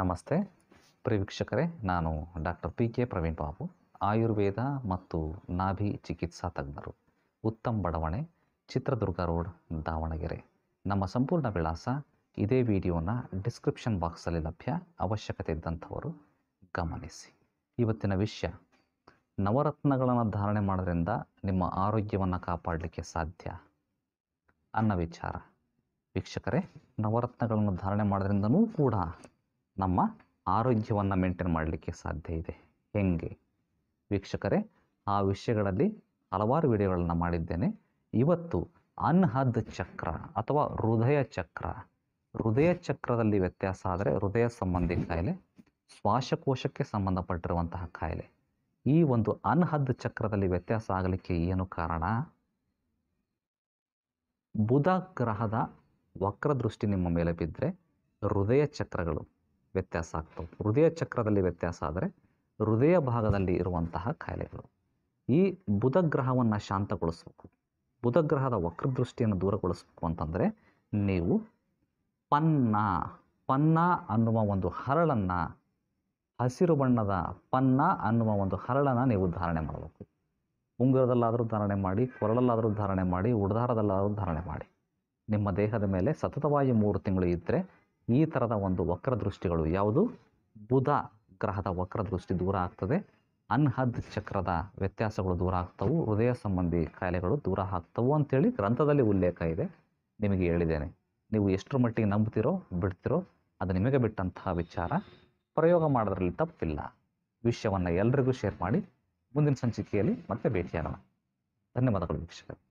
ನಮಸ್ತೆ ಪ್ರಿವೀಕ್ಷಕರೇ ನಾನು doctor P K Praveen Babu Ayurveda ಮತ್ತು ನಾಭಿ ಚಿಕಿತ್ಸಾ ತಜ್ಞರು ಉತ್ತಮ್ ಬಡವಣೆ ಚಿತ್ರದುರ್ಗ ರೋಡ್ ದಾವಣಗೆರೆ ನಮ್ಮ ಸಂಪೂರ್ಣ ವಿಳಾಸ ಇದೇ ವಿಡಿಯೋನ ಡಿಸ್ಕ್ರಿಪ್ಷನ್ ಬಾಕ್ಸಲ್ಲಿ ಲಭ್ಯ ಅವಶ್ಯಕತೆ ಇದ್ದಂಥವರು ಗಮನಿಸಿ ಇವತ್ತಿನ ವಿಷಯ ನವರತ್ನಗಳನ್ನು ಧಾರಣೆ ಮಾಡೋದ್ರಿಂದ ನಿಮ್ಮ ಆರೋಗ್ಯವನ್ನು ಕಾಪಾಡಲಿಕ್ಕೆ ಸಾಧ್ಯ ಅನ್ನೋ ವಿಚಾರ ವೀಕ್ಷಕರೇ ನವರತ್ನಗಳನ್ನು ಧಾರಣೆ ಮಾಡೋದ್ರಿಂದನೂ ಕೂಡ ನಮ್ಮ ಆರೋಗ್ಯವನ್ನು ಮೇಂಟೈನ್ ಮಾಡಲಿಕ್ಕೆ ಸಾಧ್ಯ ಇದೆ ಹೆಂಗೆ ವೀಕ್ಷಕರೇ ಆ ವಿಷಯಗಳಲ್ಲಿ ಹಲವಾರು ವಿಡಿಯೋಗಳನ್ನು ಮಾಡಿದ್ದೇನೆ ಇವತ್ತು ಅನ್ಹದ್ ಚಕ್ರ ಅಥವಾ ಹೃದಯ ಚಕ್ರ ಹೃದಯ ಚಕ್ರದಲ್ಲಿ ವ್ಯತ್ಯಾಸ ಆದರೆ ಹೃದಯ ಸಂಬಂಧಿ ಕಾಯಿಲೆ ಶ್ವಾಸಕೋಶಕ್ಕೆ ಸಂಬಂಧಪಟ್ಟಿರುವಂತಹ ಕಾಯಿಲೆ ಈ ಒಂದು ಅನ್ಹದ್ ಚಕ್ರದಲ್ಲಿ ವ್ಯತ್ಯಾಸ ಆಗಲಿಕ್ಕೆ ಏನು ಕಾರಣ ಬುಧ ಗ್ರಹದ ವಕ್ರದೃಷ್ಟಿ ನಿಮ್ಮ ಮೇಲೆ ಬಿದ್ದರೆ ಹೃದಯ ಚಕ್ರಗಳು ವ್ಯತ್ಯಾಸ ಆಗ್ತವೆ ಹೃದಯ ಚಕ್ರದಲ್ಲಿ ವ್ಯತ್ಯಾಸ ಆದರೆ ಹೃದಯ ಭಾಗದಲ್ಲಿ ಇರುವಂತಹ ಕಾಯಿಲೆಗಳು ಈ ಬುಧ ಶಾಂತಗೊಳಿಸ್ಬೇಕು ಶಾಂತಗೊಳಿಸಬೇಕು ಬುಧ ಗ್ರಹದ ವಕ್ರದೃಷ್ಟಿಯನ್ನು ದೂರಗೊಳಿಸಬೇಕು ಅಂತಂದರೆ ನೀವು ಪನ್ನ ಪನ್ನ ಅನ್ನುವ ಒಂದು ಹರಳನ್ನು ಹಸಿರು ಬಣ್ಣದ ಪನ್ನ ಅನ್ನುವ ಒಂದು ಹರಳನ್ನು ನೀವು ಧಾರಣೆ ಮಾಡಬೇಕು ಉಂಗುರದಲ್ಲಾದರೂ ಧಾರಣೆ ಮಾಡಿ ಕೊರಳಲ್ಲಾದರೂ ಧಾರಣೆ ಮಾಡಿ ಉಡದಾರದಲ್ಲಾದರೂ ಧಾರಣೆ ಮಾಡಿ ನಿಮ್ಮ ದೇಹದ ಮೇಲೆ ಸತತವಾಗಿ ಮೂರು ತಿಂಗಳು ಇದ್ದರೆ ಈ ಥರದ ಒಂದು ವಕ್ರದೃಷ್ಟಿಗಳು ಯಾವುದು ಬುಧ ಗ್ರಹದ ವಕ್ರದೃಷ್ಟಿ ದೂರ ಆಗ್ತದೆ ಅನ್ಹದ್ ಚಕ್ರದ ವ್ಯತ್ಯಾಸಗಳು ದೂರ ಆಗ್ತವು ಹೃದಯ ಸಂಬಂಧಿ ಕಾಯಿಲೆಗಳು ದೂರ ಆಗ್ತವು ಅಂತೇಳಿ ಗ್ರಂಥದಲ್ಲಿ ಉಲ್ಲೇಖ ಇದೆ ನಿಮಗೆ ಹೇಳಿದ್ದೇನೆ ನೀವು ಎಷ್ಟರ ಮಟ್ಟಿಗೆ ನಂಬ್ತಿರೋ ಬಿಡ್ತಿರೋ ಅದು ನಿಮಗೆ ಬಿಟ್ಟಂತಹ ವಿಚಾರ ಪ್ರಯೋಗ ಮಾಡೋದ್ರಲ್ಲಿ ತಪ್ಪಿಲ್ಲ ವಿಷಯವನ್ನು ಎಲ್ರಿಗೂ ಶೇರ್ ಮಾಡಿ ಮುಂದಿನ ಸಂಚಿಕೆಯಲ್ಲಿ ಮತ್ತೆ ಭೇಟಿಯಾಗೋಣ ಧನ್ಯವಾದಗಳು ವೀಕ್ಷಕರು